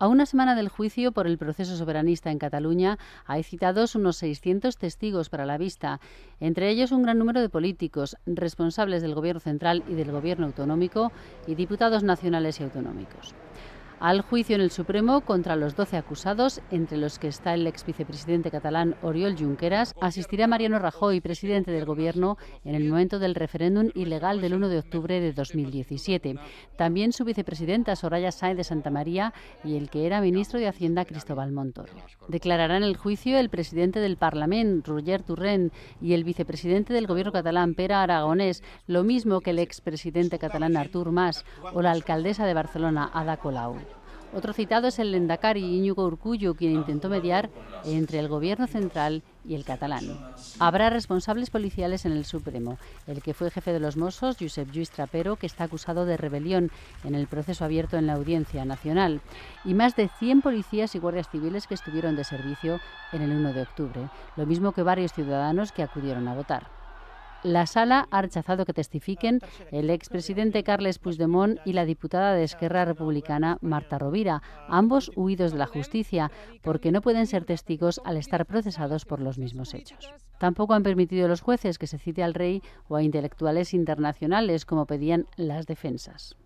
A una semana del juicio por el proceso soberanista en Cataluña, hay citados unos 600 testigos para la vista, entre ellos un gran número de políticos, responsables del Gobierno central y del Gobierno autonómico y diputados nacionales y autonómicos al juicio en el Supremo contra los 12 acusados, entre los que está el ex vicepresidente catalán Oriol Junqueras, asistirá Mariano Rajoy, presidente del Gobierno, en el momento del referéndum ilegal del 1 de octubre de 2017. También su vicepresidenta Soraya Sáenz de Santa María y el que era ministro de Hacienda Cristóbal Montoro. Declararán el juicio el presidente del Parlamento, Roger Turren, y el vicepresidente del Gobierno catalán, Pera Aragonés, lo mismo que el expresidente catalán Artur Mas o la alcaldesa de Barcelona, Ada Colau. Otro citado es el lendakari Íñigo Urcullo, quien intentó mediar entre el gobierno central y el catalán. Habrá responsables policiales en el Supremo. El que fue jefe de los Mossos, Josep Lluís Trapero, que está acusado de rebelión en el proceso abierto en la Audiencia Nacional. Y más de 100 policías y guardias civiles que estuvieron de servicio en el 1 de octubre. Lo mismo que varios ciudadanos que acudieron a votar. La sala ha rechazado que testifiquen el expresidente Carles Puigdemont y la diputada de Esquerra Republicana Marta Rovira, ambos huidos de la justicia, porque no pueden ser testigos al estar procesados por los mismos hechos. Tampoco han permitido los jueces que se cite al rey o a intelectuales internacionales, como pedían las defensas.